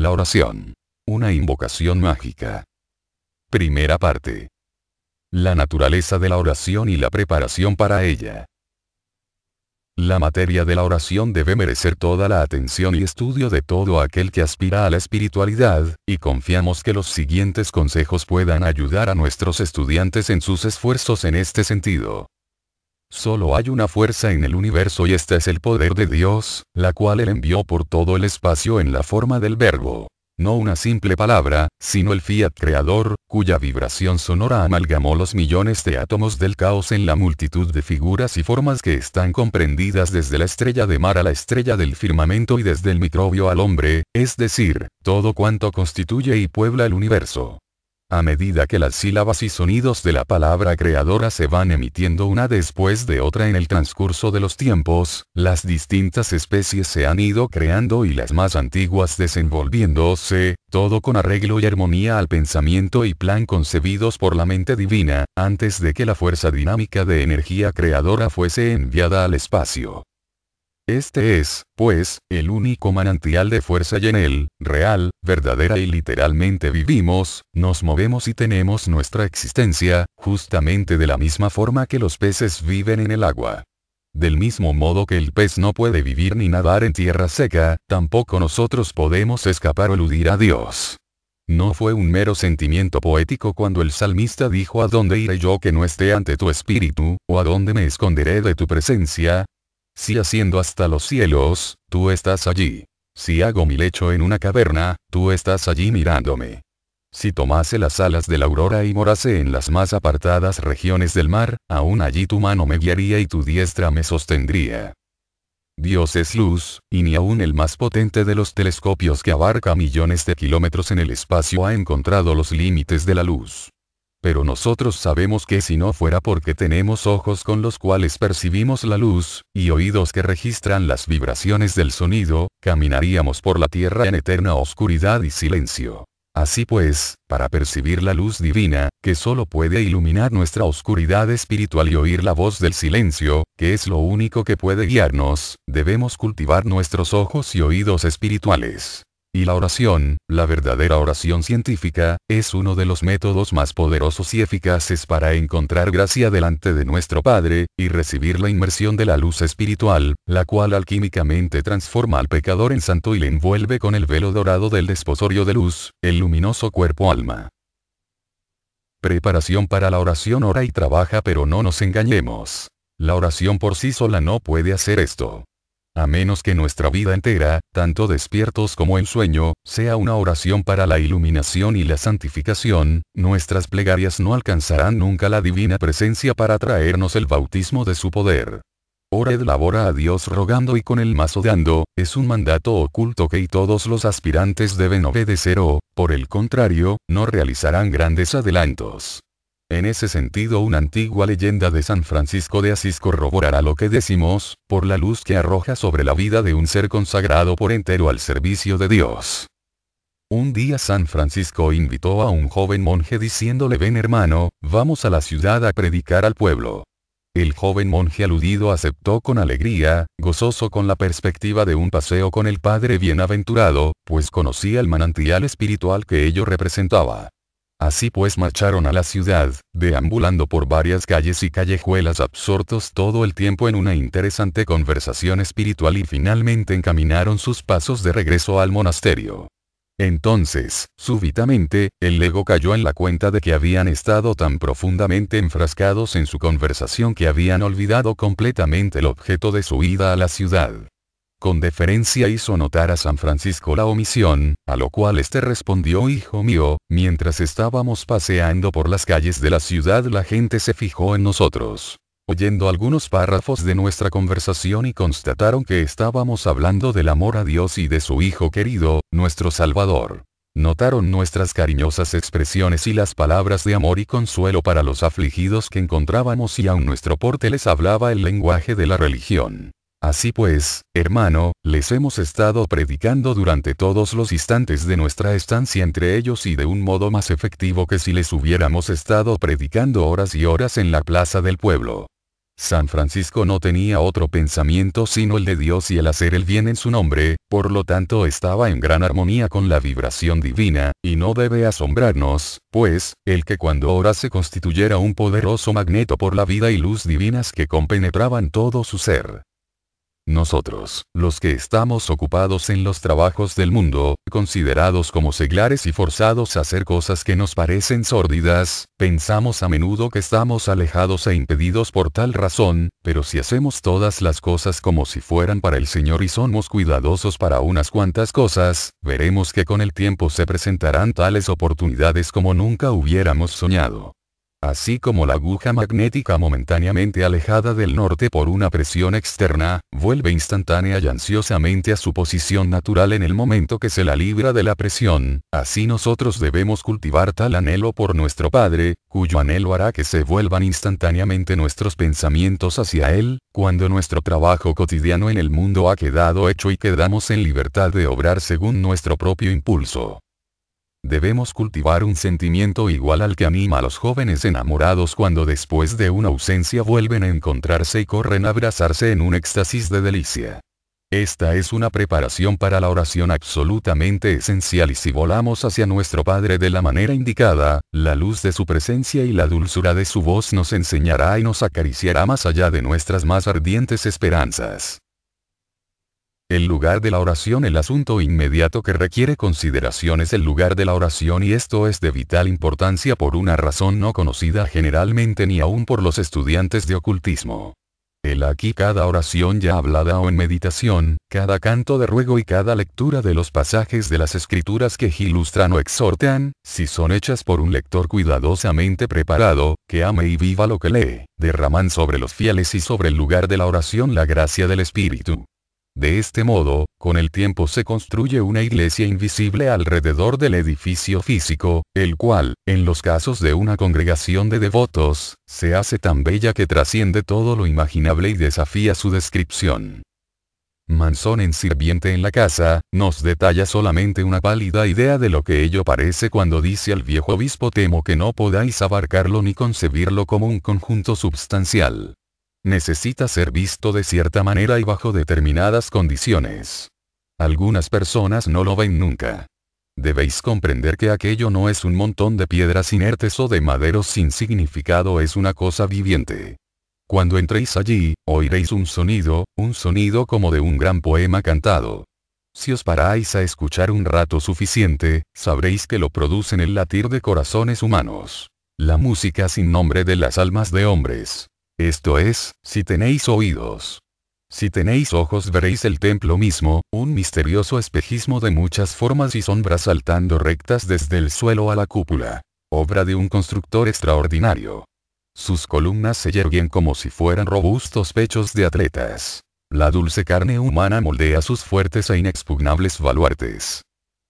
La oración. Una invocación mágica. Primera parte. La naturaleza de la oración y la preparación para ella. La materia de la oración debe merecer toda la atención y estudio de todo aquel que aspira a la espiritualidad, y confiamos que los siguientes consejos puedan ayudar a nuestros estudiantes en sus esfuerzos en este sentido. Solo hay una fuerza en el universo y esta es el poder de Dios, la cual él envió por todo el espacio en la forma del verbo. No una simple palabra, sino el fiat creador, cuya vibración sonora amalgamó los millones de átomos del caos en la multitud de figuras y formas que están comprendidas desde la estrella de mar a la estrella del firmamento y desde el microbio al hombre, es decir, todo cuanto constituye y puebla el universo. A medida que las sílabas y sonidos de la palabra creadora se van emitiendo una después de otra en el transcurso de los tiempos, las distintas especies se han ido creando y las más antiguas desenvolviéndose, todo con arreglo y armonía al pensamiento y plan concebidos por la mente divina, antes de que la fuerza dinámica de energía creadora fuese enviada al espacio. Este es, pues, el único manantial de fuerza y en él, real, verdadera y literalmente vivimos, nos movemos y tenemos nuestra existencia, justamente de la misma forma que los peces viven en el agua. Del mismo modo que el pez no puede vivir ni nadar en tierra seca, tampoco nosotros podemos escapar o eludir a Dios. No fue un mero sentimiento poético cuando el salmista dijo a dónde iré yo que no esté ante tu espíritu, o a dónde me esconderé de tu presencia, si haciendo hasta los cielos, tú estás allí. Si hago mi lecho en una caverna, tú estás allí mirándome. Si tomase las alas de la aurora y morase en las más apartadas regiones del mar, aún allí tu mano me guiaría y tu diestra me sostendría. Dios es luz, y ni aún el más potente de los telescopios que abarca millones de kilómetros en el espacio ha encontrado los límites de la luz. Pero nosotros sabemos que si no fuera porque tenemos ojos con los cuales percibimos la luz, y oídos que registran las vibraciones del sonido, caminaríamos por la tierra en eterna oscuridad y silencio. Así pues, para percibir la luz divina, que solo puede iluminar nuestra oscuridad espiritual y oír la voz del silencio, que es lo único que puede guiarnos, debemos cultivar nuestros ojos y oídos espirituales. Y la oración, la verdadera oración científica, es uno de los métodos más poderosos y eficaces para encontrar gracia delante de nuestro Padre, y recibir la inmersión de la luz espiritual, la cual alquímicamente transforma al pecador en santo y le envuelve con el velo dorado del desposorio de luz, el luminoso cuerpo-alma. Preparación para la oración ora y trabaja pero no nos engañemos. La oración por sí sola no puede hacer esto. A menos que nuestra vida entera, tanto despiertos como en sueño, sea una oración para la iluminación y la santificación, nuestras plegarias no alcanzarán nunca la divina presencia para traernos el bautismo de su poder. Ored labora a Dios rogando y con el mazo dando, es un mandato oculto que y todos los aspirantes deben obedecer o, por el contrario, no realizarán grandes adelantos. En ese sentido una antigua leyenda de San Francisco de Asís corroborará lo que decimos, por la luz que arroja sobre la vida de un ser consagrado por entero al servicio de Dios. Un día San Francisco invitó a un joven monje diciéndole ven hermano, vamos a la ciudad a predicar al pueblo. El joven monje aludido aceptó con alegría, gozoso con la perspectiva de un paseo con el Padre Bienaventurado, pues conocía el manantial espiritual que ello representaba. Así pues marcharon a la ciudad, deambulando por varias calles y callejuelas absortos todo el tiempo en una interesante conversación espiritual y finalmente encaminaron sus pasos de regreso al monasterio. Entonces, súbitamente, el lego cayó en la cuenta de que habían estado tan profundamente enfrascados en su conversación que habían olvidado completamente el objeto de su ida a la ciudad. Con deferencia hizo notar a San Francisco la omisión, a lo cual éste respondió Hijo mío, mientras estábamos paseando por las calles de la ciudad la gente se fijó en nosotros oyendo algunos párrafos de nuestra conversación y constataron que estábamos hablando del amor a Dios y de su Hijo querido, nuestro Salvador. Notaron nuestras cariñosas expresiones y las palabras de amor y consuelo para los afligidos que encontrábamos y aun nuestro porte les hablaba el lenguaje de la religión. Así pues, hermano, les hemos estado predicando durante todos los instantes de nuestra estancia entre ellos y de un modo más efectivo que si les hubiéramos estado predicando horas y horas en la plaza del pueblo. San Francisco no tenía otro pensamiento sino el de Dios y el hacer el bien en su nombre, por lo tanto estaba en gran armonía con la vibración divina, y no debe asombrarnos, pues, el que cuando ora se constituyera un poderoso magneto por la vida y luz divinas que compenetraban todo su ser. Nosotros, los que estamos ocupados en los trabajos del mundo, considerados como seglares y forzados a hacer cosas que nos parecen sórdidas, pensamos a menudo que estamos alejados e impedidos por tal razón, pero si hacemos todas las cosas como si fueran para el Señor y somos cuidadosos para unas cuantas cosas, veremos que con el tiempo se presentarán tales oportunidades como nunca hubiéramos soñado así como la aguja magnética momentáneamente alejada del norte por una presión externa, vuelve instantánea y ansiosamente a su posición natural en el momento que se la libra de la presión, así nosotros debemos cultivar tal anhelo por nuestro Padre, cuyo anhelo hará que se vuelvan instantáneamente nuestros pensamientos hacia Él, cuando nuestro trabajo cotidiano en el mundo ha quedado hecho y quedamos en libertad de obrar según nuestro propio impulso. Debemos cultivar un sentimiento igual al que anima a los jóvenes enamorados cuando después de una ausencia vuelven a encontrarse y corren a abrazarse en un éxtasis de delicia. Esta es una preparación para la oración absolutamente esencial y si volamos hacia nuestro Padre de la manera indicada, la luz de su presencia y la dulzura de su voz nos enseñará y nos acariciará más allá de nuestras más ardientes esperanzas. El lugar de la oración El asunto inmediato que requiere consideración es el lugar de la oración y esto es de vital importancia por una razón no conocida generalmente ni aún por los estudiantes de ocultismo. El aquí cada oración ya hablada o en meditación, cada canto de ruego y cada lectura de los pasajes de las escrituras que ilustran o exhortan, si son hechas por un lector cuidadosamente preparado, que ame y viva lo que lee, derraman sobre los fieles y sobre el lugar de la oración la gracia del Espíritu. De este modo, con el tiempo se construye una iglesia invisible alrededor del edificio físico, el cual, en los casos de una congregación de devotos, se hace tan bella que trasciende todo lo imaginable y desafía su descripción. Mansón en Sirviente en la Casa, nos detalla solamente una pálida idea de lo que ello parece cuando dice al viejo obispo temo que no podáis abarcarlo ni concebirlo como un conjunto substancial necesita ser visto de cierta manera y bajo determinadas condiciones. Algunas personas no lo ven nunca. Debéis comprender que aquello no es un montón de piedras inertes o de maderos sin significado, es una cosa viviente. Cuando entréis allí, oiréis un sonido, un sonido como de un gran poema cantado. Si os paráis a escuchar un rato suficiente, sabréis que lo producen el latir de corazones humanos. La música sin nombre de las almas de hombres. Esto es, si tenéis oídos. Si tenéis ojos veréis el templo mismo, un misterioso espejismo de muchas formas y sombras saltando rectas desde el suelo a la cúpula. Obra de un constructor extraordinario. Sus columnas se yerguen como si fueran robustos pechos de atletas. La dulce carne humana moldea sus fuertes e inexpugnables baluartes.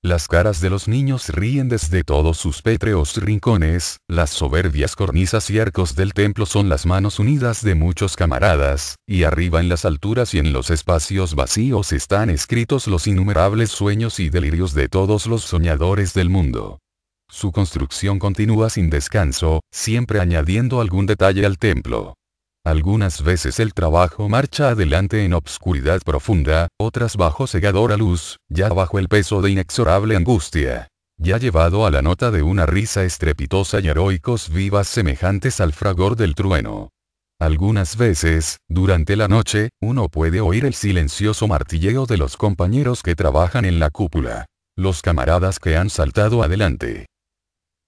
Las caras de los niños ríen desde todos sus pétreos rincones, las soberbias cornisas y arcos del templo son las manos unidas de muchos camaradas, y arriba en las alturas y en los espacios vacíos están escritos los innumerables sueños y delirios de todos los soñadores del mundo. Su construcción continúa sin descanso, siempre añadiendo algún detalle al templo. Algunas veces el trabajo marcha adelante en obscuridad profunda, otras bajo cegadora luz, ya bajo el peso de inexorable angustia. Ya llevado a la nota de una risa estrepitosa y heroicos vivas semejantes al fragor del trueno. Algunas veces, durante la noche, uno puede oír el silencioso martilleo de los compañeros que trabajan en la cúpula. Los camaradas que han saltado adelante.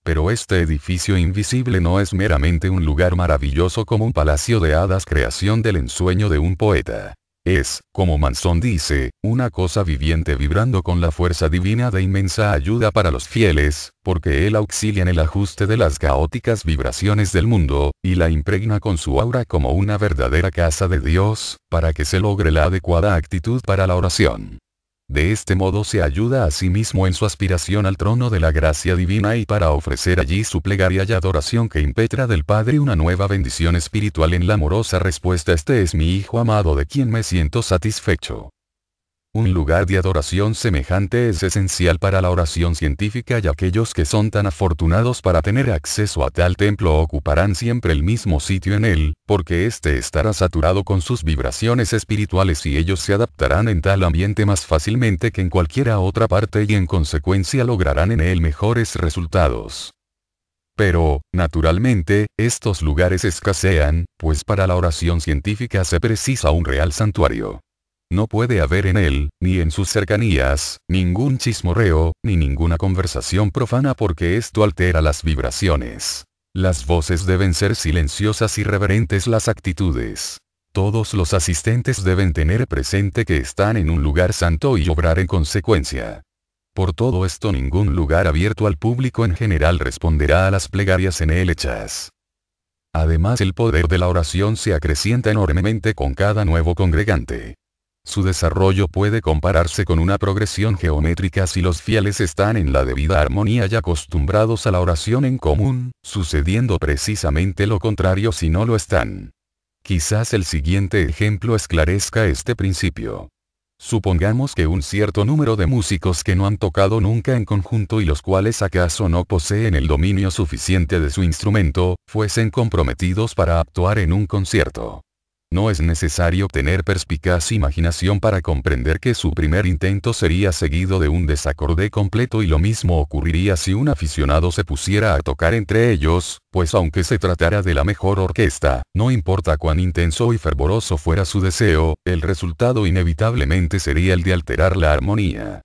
Pero este edificio invisible no es meramente un lugar maravilloso como un palacio de hadas creación del ensueño de un poeta. Es, como Mansón dice, una cosa viviente vibrando con la fuerza divina de inmensa ayuda para los fieles, porque Él auxilia en el ajuste de las caóticas vibraciones del mundo, y la impregna con su aura como una verdadera casa de Dios, para que se logre la adecuada actitud para la oración. De este modo se ayuda a sí mismo en su aspiración al trono de la gracia divina y para ofrecer allí su plegaria y adoración que impetra del Padre una nueva bendición espiritual en la amorosa respuesta Este es mi Hijo amado de quien me siento satisfecho. Un lugar de adoración semejante es esencial para la oración científica y aquellos que son tan afortunados para tener acceso a tal templo ocuparán siempre el mismo sitio en él, porque éste estará saturado con sus vibraciones espirituales y ellos se adaptarán en tal ambiente más fácilmente que en cualquiera otra parte y en consecuencia lograrán en él mejores resultados. Pero, naturalmente, estos lugares escasean, pues para la oración científica se precisa un real santuario. No puede haber en él, ni en sus cercanías, ningún chismorreo, ni ninguna conversación profana porque esto altera las vibraciones. Las voces deben ser silenciosas y reverentes las actitudes. Todos los asistentes deben tener presente que están en un lugar santo y obrar en consecuencia. Por todo esto ningún lugar abierto al público en general responderá a las plegarias en él hechas. Además el poder de la oración se acrecienta enormemente con cada nuevo congregante. Su desarrollo puede compararse con una progresión geométrica si los fieles están en la debida armonía y acostumbrados a la oración en común, sucediendo precisamente lo contrario si no lo están. Quizás el siguiente ejemplo esclarezca este principio. Supongamos que un cierto número de músicos que no han tocado nunca en conjunto y los cuales acaso no poseen el dominio suficiente de su instrumento, fuesen comprometidos para actuar en un concierto. No es necesario tener perspicaz imaginación para comprender que su primer intento sería seguido de un desacorde completo y lo mismo ocurriría si un aficionado se pusiera a tocar entre ellos, pues aunque se tratara de la mejor orquesta, no importa cuán intenso y fervoroso fuera su deseo, el resultado inevitablemente sería el de alterar la armonía.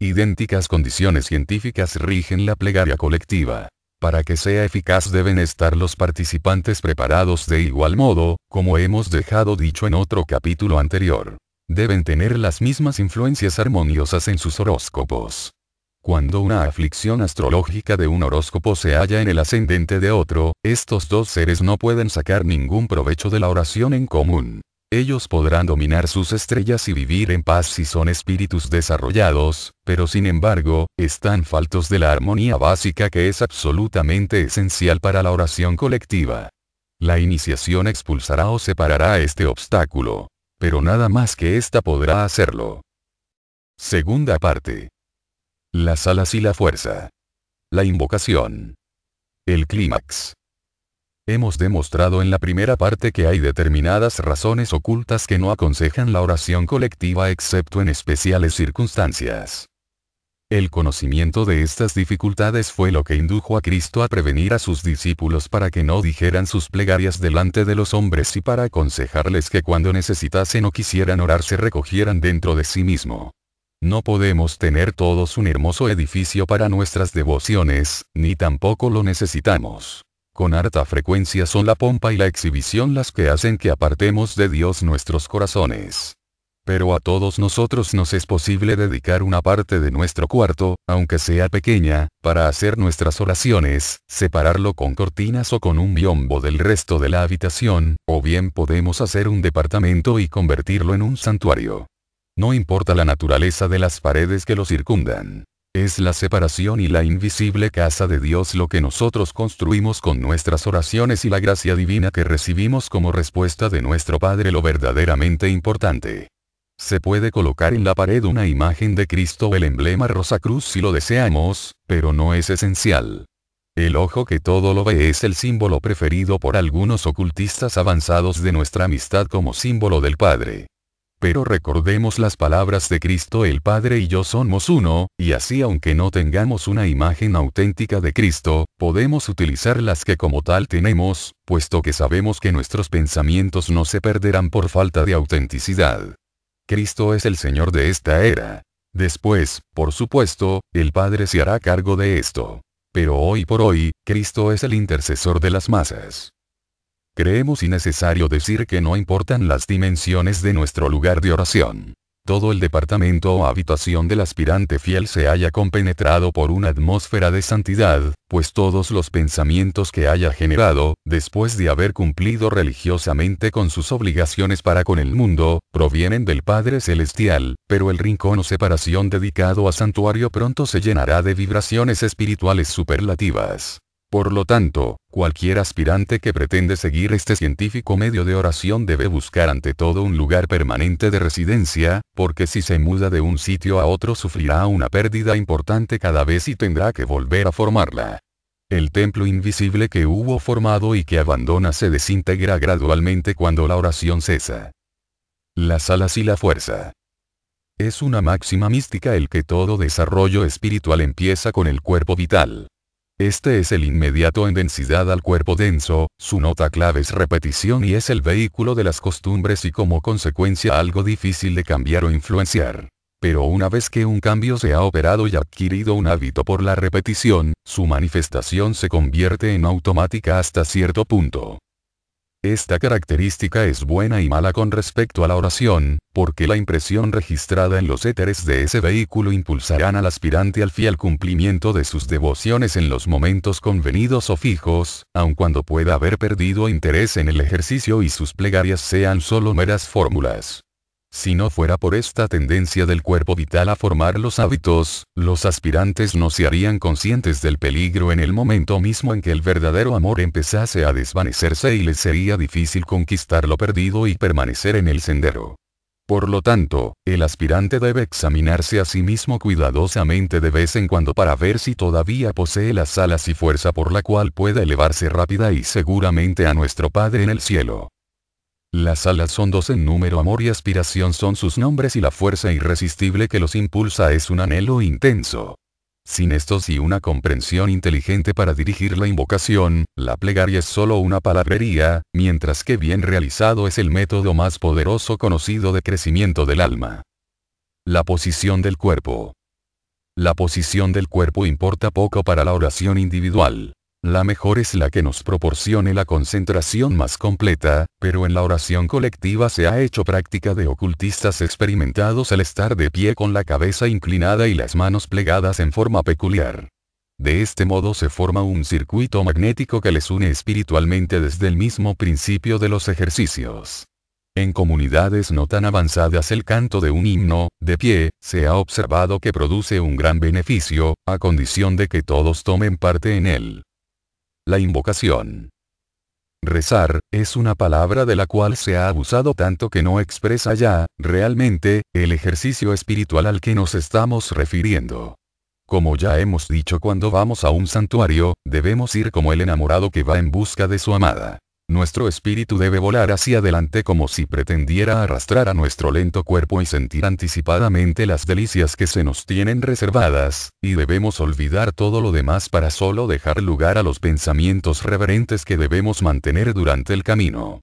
Idénticas condiciones científicas rigen la plegaria colectiva. Para que sea eficaz deben estar los participantes preparados de igual modo, como hemos dejado dicho en otro capítulo anterior. Deben tener las mismas influencias armoniosas en sus horóscopos. Cuando una aflicción astrológica de un horóscopo se halla en el ascendente de otro, estos dos seres no pueden sacar ningún provecho de la oración en común. Ellos podrán dominar sus estrellas y vivir en paz si son espíritus desarrollados, pero sin embargo, están faltos de la armonía básica que es absolutamente esencial para la oración colectiva. La iniciación expulsará o separará este obstáculo. Pero nada más que ésta podrá hacerlo. Segunda parte. Las alas y la fuerza. La invocación. El clímax. Hemos demostrado en la primera parte que hay determinadas razones ocultas que no aconsejan la oración colectiva excepto en especiales circunstancias. El conocimiento de estas dificultades fue lo que indujo a Cristo a prevenir a sus discípulos para que no dijeran sus plegarias delante de los hombres y para aconsejarles que cuando necesitasen o quisieran orar se recogieran dentro de sí mismo. No podemos tener todos un hermoso edificio para nuestras devociones, ni tampoco lo necesitamos con harta frecuencia son la pompa y la exhibición las que hacen que apartemos de Dios nuestros corazones. Pero a todos nosotros nos es posible dedicar una parte de nuestro cuarto, aunque sea pequeña, para hacer nuestras oraciones, separarlo con cortinas o con un biombo del resto de la habitación, o bien podemos hacer un departamento y convertirlo en un santuario. No importa la naturaleza de las paredes que lo circundan. Es la separación y la invisible casa de Dios lo que nosotros construimos con nuestras oraciones y la gracia divina que recibimos como respuesta de nuestro Padre lo verdaderamente importante. Se puede colocar en la pared una imagen de Cristo o el emblema Rosa Cruz si lo deseamos, pero no es esencial. El ojo que todo lo ve es el símbolo preferido por algunos ocultistas avanzados de nuestra amistad como símbolo del Padre. Pero recordemos las palabras de Cristo el Padre y yo somos uno, y así aunque no tengamos una imagen auténtica de Cristo, podemos utilizar las que como tal tenemos, puesto que sabemos que nuestros pensamientos no se perderán por falta de autenticidad. Cristo es el Señor de esta era. Después, por supuesto, el Padre se hará cargo de esto. Pero hoy por hoy, Cristo es el intercesor de las masas. Creemos innecesario decir que no importan las dimensiones de nuestro lugar de oración. Todo el departamento o habitación del aspirante fiel se haya compenetrado por una atmósfera de santidad, pues todos los pensamientos que haya generado, después de haber cumplido religiosamente con sus obligaciones para con el mundo, provienen del Padre Celestial, pero el rincón o separación dedicado a santuario pronto se llenará de vibraciones espirituales superlativas. Por lo tanto, Cualquier aspirante que pretende seguir este científico medio de oración debe buscar ante todo un lugar permanente de residencia, porque si se muda de un sitio a otro sufrirá una pérdida importante cada vez y tendrá que volver a formarla. El templo invisible que hubo formado y que abandona se desintegra gradualmente cuando la oración cesa. Las alas y la fuerza. Es una máxima mística el que todo desarrollo espiritual empieza con el cuerpo vital. Este es el inmediato en densidad al cuerpo denso, su nota clave es repetición y es el vehículo de las costumbres y como consecuencia algo difícil de cambiar o influenciar. Pero una vez que un cambio se ha operado y adquirido un hábito por la repetición, su manifestación se convierte en automática hasta cierto punto. Esta característica es buena y mala con respecto a la oración, porque la impresión registrada en los éteres de ese vehículo impulsarán al aspirante al fiel cumplimiento de sus devociones en los momentos convenidos o fijos, aun cuando pueda haber perdido interés en el ejercicio y sus plegarias sean solo meras fórmulas. Si no fuera por esta tendencia del cuerpo vital a formar los hábitos, los aspirantes no se harían conscientes del peligro en el momento mismo en que el verdadero amor empezase a desvanecerse y les sería difícil conquistar lo perdido y permanecer en el sendero. Por lo tanto, el aspirante debe examinarse a sí mismo cuidadosamente de vez en cuando para ver si todavía posee las alas y fuerza por la cual pueda elevarse rápida y seguramente a nuestro Padre en el cielo. Las alas son dos en número, amor y aspiración son sus nombres y la fuerza irresistible que los impulsa es un anhelo intenso. Sin estos y una comprensión inteligente para dirigir la invocación, la plegaria es solo una palabrería, mientras que bien realizado es el método más poderoso conocido de crecimiento del alma. La posición del cuerpo. La posición del cuerpo importa poco para la oración individual. La mejor es la que nos proporcione la concentración más completa, pero en la oración colectiva se ha hecho práctica de ocultistas experimentados al estar de pie con la cabeza inclinada y las manos plegadas en forma peculiar. De este modo se forma un circuito magnético que les une espiritualmente desde el mismo principio de los ejercicios. En comunidades no tan avanzadas el canto de un himno, de pie, se ha observado que produce un gran beneficio, a condición de que todos tomen parte en él. La invocación. Rezar, es una palabra de la cual se ha abusado tanto que no expresa ya, realmente, el ejercicio espiritual al que nos estamos refiriendo. Como ya hemos dicho cuando vamos a un santuario, debemos ir como el enamorado que va en busca de su amada. Nuestro espíritu debe volar hacia adelante como si pretendiera arrastrar a nuestro lento cuerpo y sentir anticipadamente las delicias que se nos tienen reservadas, y debemos olvidar todo lo demás para solo dejar lugar a los pensamientos reverentes que debemos mantener durante el camino.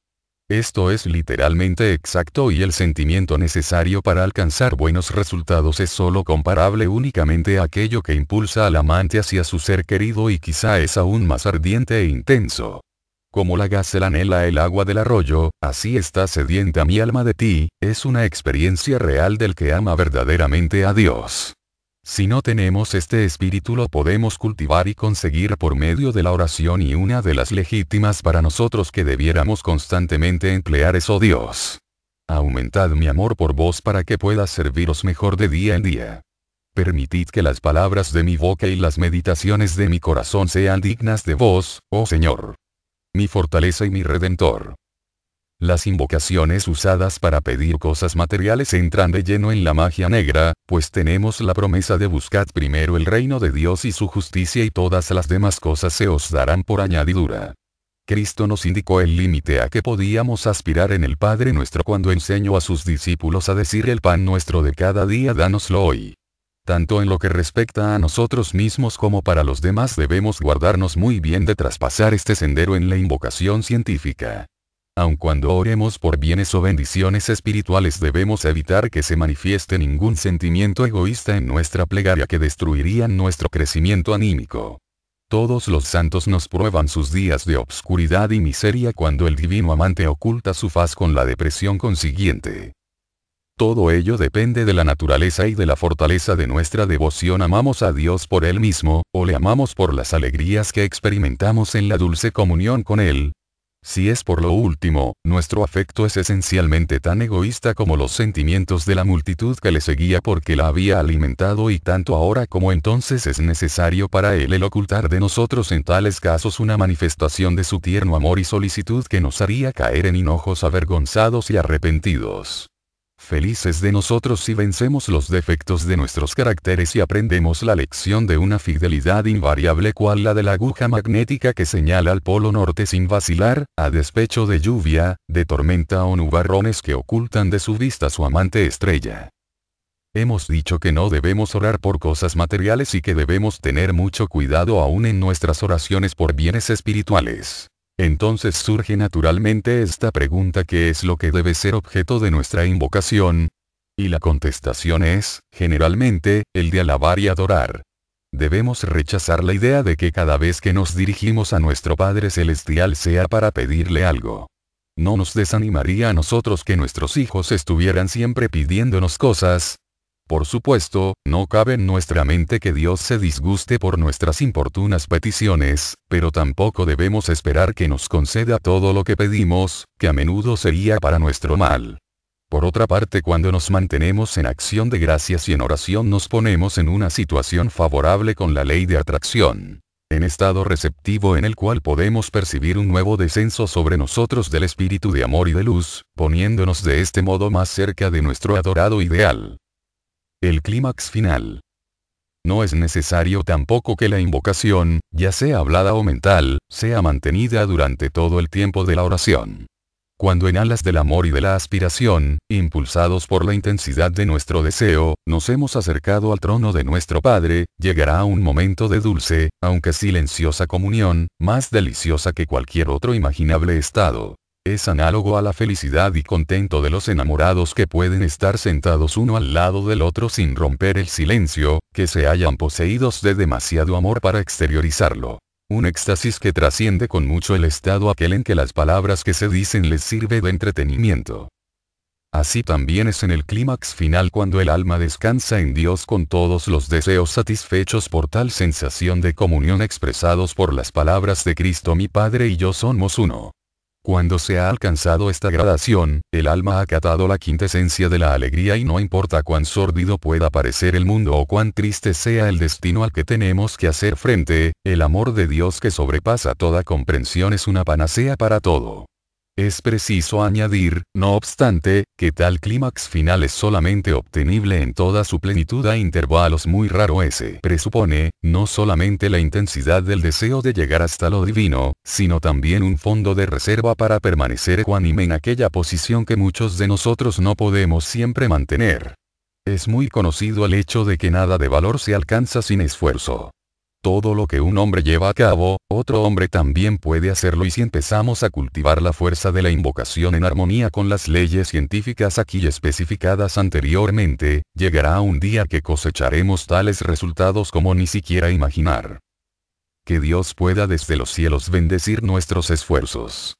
Esto es literalmente exacto y el sentimiento necesario para alcanzar buenos resultados es solo comparable únicamente a aquello que impulsa al amante hacia su ser querido y quizá es aún más ardiente e intenso. Como la gacela anhela el agua del arroyo, así está sedienta mi alma de ti, es una experiencia real del que ama verdaderamente a Dios. Si no tenemos este espíritu lo podemos cultivar y conseguir por medio de la oración y una de las legítimas para nosotros que debiéramos constantemente emplear es oh Dios. Aumentad mi amor por vos para que pueda serviros mejor de día en día. Permitid que las palabras de mi boca y las meditaciones de mi corazón sean dignas de vos, oh Señor mi fortaleza y mi redentor. Las invocaciones usadas para pedir cosas materiales entran de lleno en la magia negra, pues tenemos la promesa de buscad primero el reino de Dios y su justicia y todas las demás cosas se os darán por añadidura. Cristo nos indicó el límite a que podíamos aspirar en el Padre nuestro cuando enseñó a sus discípulos a decir el pan nuestro de cada día danoslo hoy. Tanto en lo que respecta a nosotros mismos como para los demás debemos guardarnos muy bien de traspasar este sendero en la invocación científica. Aun cuando oremos por bienes o bendiciones espirituales debemos evitar que se manifieste ningún sentimiento egoísta en nuestra plegaria que destruiría nuestro crecimiento anímico. Todos los santos nos prueban sus días de obscuridad y miseria cuando el divino amante oculta su faz con la depresión consiguiente. Todo ello depende de la naturaleza y de la fortaleza de nuestra devoción. Amamos a Dios por Él mismo, o le amamos por las alegrías que experimentamos en la dulce comunión con Él. Si es por lo último, nuestro afecto es esencialmente tan egoísta como los sentimientos de la multitud que le seguía porque la había alimentado y tanto ahora como entonces es necesario para él el ocultar de nosotros en tales casos una manifestación de su tierno amor y solicitud que nos haría caer en hinojos avergonzados y arrepentidos. Felices de nosotros si vencemos los defectos de nuestros caracteres y aprendemos la lección de una fidelidad invariable cual la de la aguja magnética que señala al polo norte sin vacilar, a despecho de lluvia, de tormenta o nubarrones que ocultan de su vista su amante estrella. Hemos dicho que no debemos orar por cosas materiales y que debemos tener mucho cuidado aún en nuestras oraciones por bienes espirituales. Entonces surge naturalmente esta pregunta que es lo que debe ser objeto de nuestra invocación. Y la contestación es, generalmente, el de alabar y adorar. Debemos rechazar la idea de que cada vez que nos dirigimos a nuestro Padre Celestial sea para pedirle algo. No nos desanimaría a nosotros que nuestros hijos estuvieran siempre pidiéndonos cosas, por supuesto, no cabe en nuestra mente que Dios se disguste por nuestras importunas peticiones, pero tampoco debemos esperar que nos conceda todo lo que pedimos, que a menudo sería para nuestro mal. Por otra parte, cuando nos mantenemos en acción de gracias y en oración nos ponemos en una situación favorable con la ley de atracción en estado receptivo en el cual podemos percibir un nuevo descenso sobre nosotros del espíritu de amor y de luz, poniéndonos de este modo más cerca de nuestro adorado ideal el clímax final. No es necesario tampoco que la invocación, ya sea hablada o mental, sea mantenida durante todo el tiempo de la oración. Cuando en alas del amor y de la aspiración, impulsados por la intensidad de nuestro deseo, nos hemos acercado al trono de nuestro Padre, llegará un momento de dulce, aunque silenciosa comunión, más deliciosa que cualquier otro imaginable estado. Es análogo a la felicidad y contento de los enamorados que pueden estar sentados uno al lado del otro sin romper el silencio, que se hayan poseídos de demasiado amor para exteriorizarlo. Un éxtasis que trasciende con mucho el estado aquel en que las palabras que se dicen les sirve de entretenimiento. Así también es en el clímax final cuando el alma descansa en Dios con todos los deseos satisfechos por tal sensación de comunión expresados por las palabras de Cristo mi Padre y yo somos uno. Cuando se ha alcanzado esta gradación, el alma ha catado la quintesencia de la alegría y no importa cuán sórdido pueda parecer el mundo o cuán triste sea el destino al que tenemos que hacer frente, el amor de Dios que sobrepasa toda comprensión es una panacea para todo. Es preciso añadir, no obstante, que tal clímax final es solamente obtenible en toda su plenitud a intervalos muy raro Ese Presupone, no solamente la intensidad del deseo de llegar hasta lo divino, sino también un fondo de reserva para permanecer ecuánime en aquella posición que muchos de nosotros no podemos siempre mantener. Es muy conocido el hecho de que nada de valor se alcanza sin esfuerzo. Todo lo que un hombre lleva a cabo, otro hombre también puede hacerlo y si empezamos a cultivar la fuerza de la invocación en armonía con las leyes científicas aquí especificadas anteriormente, llegará un día que cosecharemos tales resultados como ni siquiera imaginar. Que Dios pueda desde los cielos bendecir nuestros esfuerzos.